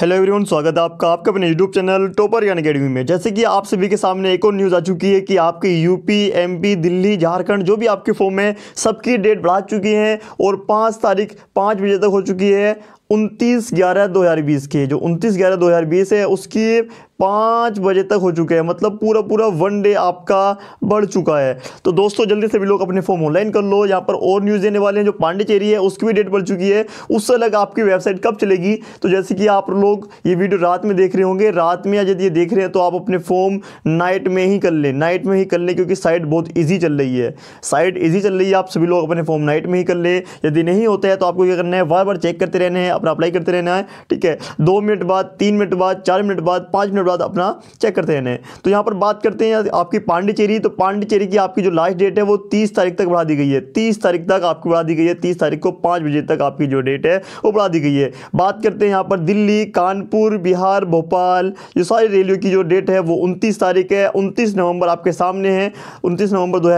hello everyone स्वागत है आपका आपके अपने यूट्यूब चैनल टोपर यान अकेडमी में जैसे कि आप सभी के सामने एक और न्यूज़ आ चुकी है कि आपके यूपी एमपी दिल्ली झारखंड जो भी आपके फॉर्म है सबकी डेट बढ़ा चुकी है और पाँच तारीख पाँच बजे तक हो चुकी है उनतीस ग्यारह दो हज़ार बीस के जो उनतीस ग्यारह दो हज़ार बीस है उसकी पाँच बजे तक हो चुके हैं मतलब पूरा पूरा वन डे आपका बढ़ चुका है तो दोस्तों जल्दी से भी लोग अपने फॉर्म ऑनलाइन कर लो यहाँ पर और न्यूज़ देने वाले हैं जो पांडेचेरी है उसकी भी डेट बढ़ चुकी है उससे अलग आपकी वेबसाइट कब चलेगी तो जैसे कि आप लोग ये वीडियो रात में देख रहे होंगे रात में या यदि ये देख रहे हैं तो आप अपने फॉर्म नाइट में ही कर लें नाइट में ही कर लें क्योंकि साइट बहुत ईजी चल रही है साइट ईजी चल रही है आप सभी लोग अपने फॉर्म नाइट में ही कर लें यदि नहीं होता है तो आपको क्या करना है बार बार चेक करते रहने हैं अपना अप्लाई करते रहना है ठीक है दो मिनट बाद तीन मिनट बाद चार मिनट बाद पाँच मिनट बाद अपना चेक करते रहना है तो यहाँ पर बात करते हैं आपकी पांडिचेरी तो पांडिचेरी की आपकी जो लास्ट डेट है वो तीस तारीख तक बढ़ा दी गई है तीस तारीख तक आपकी बढ़ा दी गई है तीस तारीख को पाँच बजे तक आपकी जो डेट है वो बढ़ा दी गई है बात करते हैं यहाँ पर दिल्ली कानपुर बिहार भोपाल ये सारी रेलवे की जो डेट है वो उनतीस तारीख है उनतीस नवंबर आपके सामने है उनतीस नवंबर दो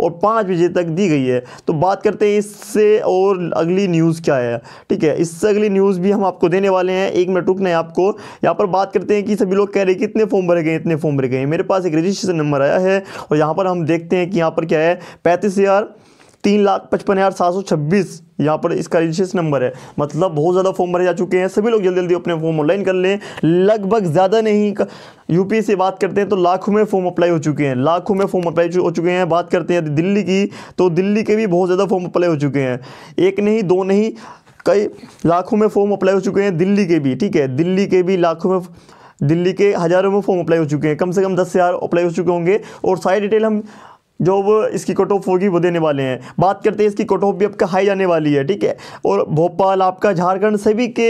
और पाँच बजे तक दी गई है तो बात करते हैं इससे और अगली न्यूज़ क्या है ठीक है इस इससे अगली न्यूज़ भी हम आपको देने वाले हैं एक मिनट रुकना है आपको यहाँ पर बात करते हैं कि सभी लोग कह रहे हैं कि इतने फॉर्म भरे गए इतने फॉर्म भरे गए मेरे पास एक रजिस्ट्रेशन नंबर आया है और यहाँ पर हम देखते हैं कि यहाँ पर क्या है पैंतीस हज़ार तीन लाख पचपन हज़ार सात सौ छब्बीस यहाँ पर इसका रजिस्ट्रेशन नंबर है मतलब बहुत ज़्यादा फॉर्म भरे जा चुके हैं सभी लोग जल्दी जल्दी अपने फॉर्म ऑनलाइन कर लें लगभग ज़्यादा नहीं यूपी से बात करते हैं तो लाखों में फॉर्म अप्लाई हो चुके हैं लाखों में फॉर्म अप्लाई हो चुके हैं बात करते हैं दिल्ली की तो दिल्ली के भी बहुत ज़्यादा फॉर्म अप्लाई हो चुके हैं एक नहीं दो नहीं कई लाखों में फॉर्म अप्लाई हो चुके हैं दिल्ली के भी ठीक है दिल्ली के भी लाखों में दिल्ली के हज़ारों में फॉर्म अप्लाई हो चुके हैं कम से कम दस हज़ार अप्लाई हो चुके होंगे और सारी डिटेल हम जो वो इसकी कट ऑफ होगी वो देने वाले हैं बात करते हैं इसकी कट ऑफ भी आपका हाई जाने वाली है ठीक है और भोपाल आपका झारखंड सभी के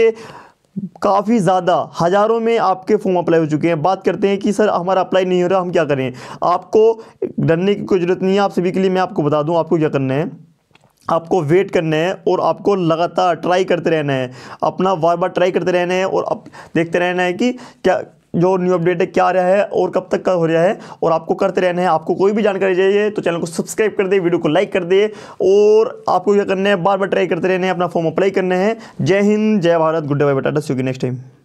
काफ़ी ज़्यादा हज़ारों में आपके फॉर्म अप्लाई हो चुके हैं बात करते हैं कि सर हमारा अप्लाई नहीं हो रहा हम क्या करें आपको डरने की कोई ज़रूरत नहीं है आप सभी के लिए मैं आपको बता दूँ आपको क्या करना है आपको वेट करना है और आपको लगातार ट्राई करते रहना है अपना बार बार ट्राई करते रहना है और अप देखते रहना है कि क्या जो न्यू अपडेट है क्या आ रहा है और कब तक का हो रहा है और आपको करते रहना है आपको कोई भी जानकारी चाहिए तो चैनल को सब्सक्राइब कर दे वीडियो को लाइक कर दे और आपको क्या करना है बार बार ट्राई करते रहना है अपना फॉर्म अप्लाई करना है जय हिंद जय भारत गुड बाय बटाटा सी नेक्स्ट टाइम